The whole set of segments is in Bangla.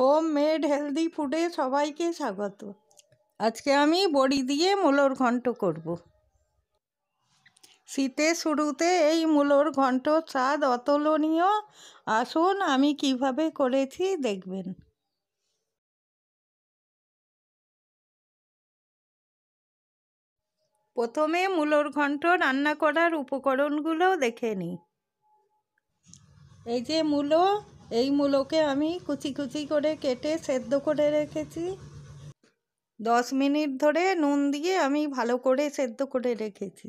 হোম মেড হেলদি ফুডে সবাইকে স্বাগত আজকে আমি বড়ি দিয়ে মুলোর ঘন্ট করব। শীতের শুরুতে এই মুলোর ঘন্ট স্বাদ অতুলনীয় আসুন আমি কিভাবে করেছি দেখবেন প্রথমে মুলোর ঘন্ট রান্না করার উপকরণগুলো দেখে নিই এই যে মূলো এই মূলকে আমি কুচি কুচি করে কেটে সেদ্ধ করে রেখেছি দশ মিনিট ধরে নুন দিয়ে আমি ভালো করে সেদ্ধ করে রেখেছি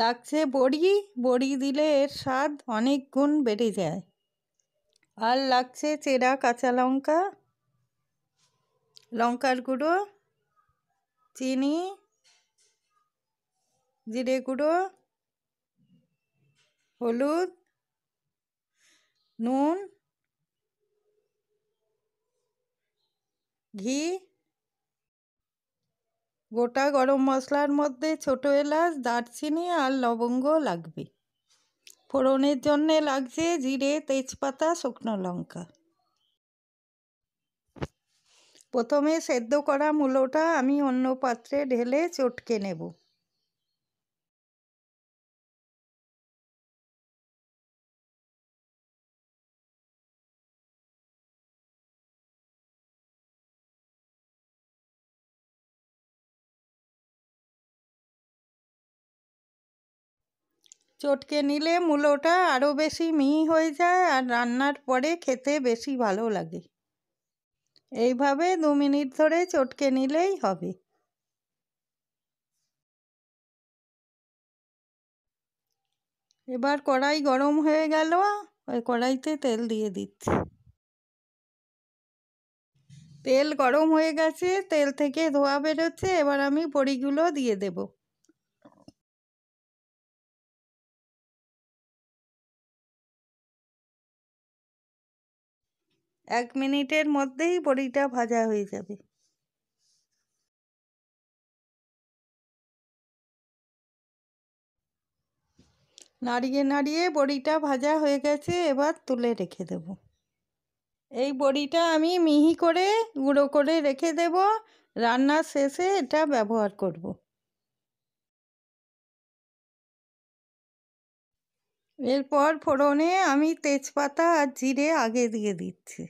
লাগছে বড়ি বড়ি দিলে এর স্বাদ অনেক গুণ বেড়ে যায় আর লাগছে চেরা কাঁচা লঙ্কা লঙ্কার গুঁড়ো চিনি জিরে গুঁড়ো হলুদ নুন ঘি গোটা গরম মশলার মধ্যে ছোটো এলাচ দারচিনি আর লবঙ্গ লাগবে ফোড়নের জন্যে লাগছে জিরে তেজপাতা শুকনো লঙ্কা প্রথমে সেদ্ধ করা মূলোটা আমি অন্য পাত্রে ঢেলে চটকে নেব চটকে নিলে মূলোটা আরও বেশি মিহি হয়ে যায় আর রান্নার পরে খেতে বেশি ভালো লাগে এইভাবে দু মিনিট ধরে চটকে নিলেই হবে এবার কড়াই গরম হয়ে গেল ওই কড়াইতে তেল দিয়ে দিচ্ছি তেল গরম হয়ে গেছে তেল থেকে ধোয়া বেরোচ্ছে এবার আমি বড়িগুলো দিয়ে দেবো এক মিনিটের মধ্যেই বড়িটা ভাজা হয়ে যাবে নাড়িয়ে নাড়িয়ে বড়িটা ভাজা হয়ে গেছে এবার তুলে রেখে দেব এই বড়িটা আমি মিহি করে গুঁড়ো করে রেখে দেব রান্নার শেষে এটা ব্যবহার করব এরপর ফোড়নে আমি তেজপাতা আর জিরে আগে দিয়ে দিচ্ছি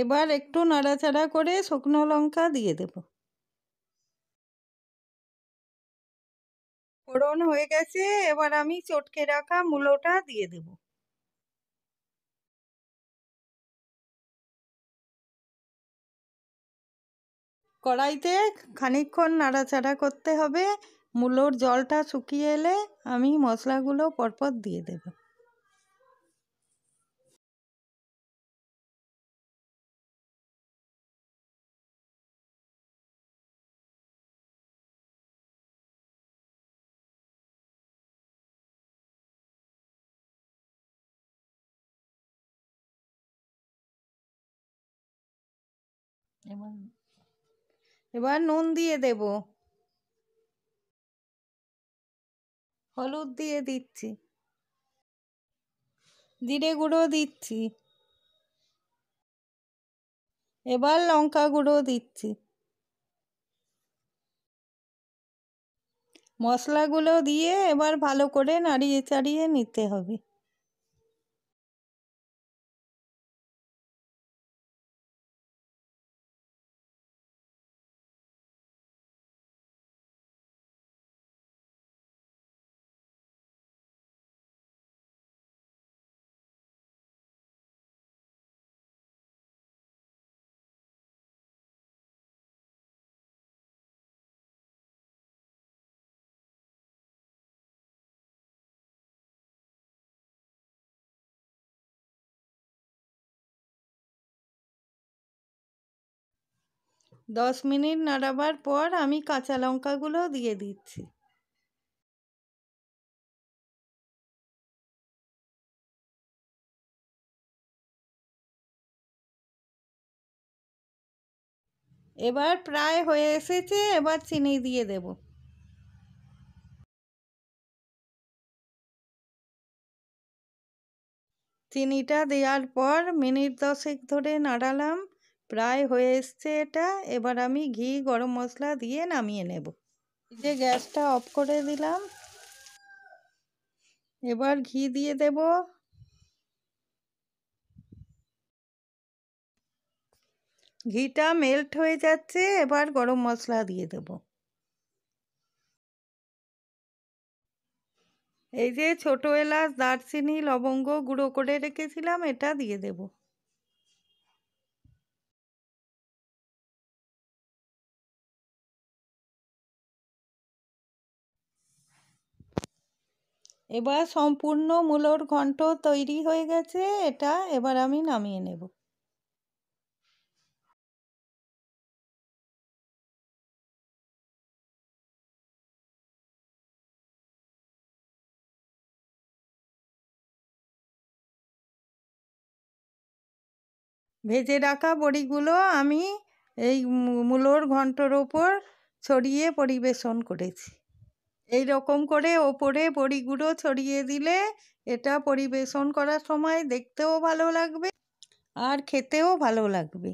এবার একটু নাড়াচাড়া করে শুকনো লঙ্কা দিয়ে দেব ফোড়ন হয়ে গেছে এবার আমি চটকে রাখা মূলোটা দিয়ে দেবো কড়াইতে খানিকক্ষণ নাড়াচাড়া করতে হবে মূলোর জলটা শুকিয়ে এলে আমি মশলাগুলো পরপর দিয়ে দেব এমন এবার নুন দিয়ে দেব হলুদ দিয়ে দিচ্ছি জিরে গুঁড়ো দিচ্ছি এবার লঙ্কা গুঁড়ো দিচ্ছি মশলাগুলো দিয়ে এবার ভালো করে নাড়িয়ে চাড়িয়ে নিতে হবে দশ মিনিট নাড়াবার পর আমি কাঁচা লঙ্কাগুলো দিয়ে দিচ্ছি এবার প্রায় হয়ে এসেছে এবার চিনি দিয়ে দেব চিনিটা দেওয়ার পর মিনিট দশেক ধরে নাড়ালাম প্রায় হয়ে এসছে এটা এবার আমি ঘি গরম মশলা দিয়ে নামিয়ে নেব যে গ্যাসটা অফ করে দিলাম এবার ঘি দিয়ে দেব ঘিটা মেল্ট হয়ে যাচ্ছে এবার গরম মশলা দিয়ে দেব এই যে ছোটো এলাচ দারচিনি লবঙ্গ গুঁড়ো করে রেখেছিলাম এটা দিয়ে দেবো এবার সম্পূর্ণ মূলোর ঘন্ট তৈরি হয়ে গেছে এটা এবার আমি নামিয়ে নেব ভেজে রাখা বড়িগুলো আমি এই মূলোর ঘন্টর ওপর ছড়িয়ে পরিবেশন করেছি এই রকম করে ওপরে বড়ি গুঁড়ো ছড়িয়ে দিলে এটা পরিবেশন করার সময় দেখতেও ভালো লাগবে আর খেতেও ভালো লাগবে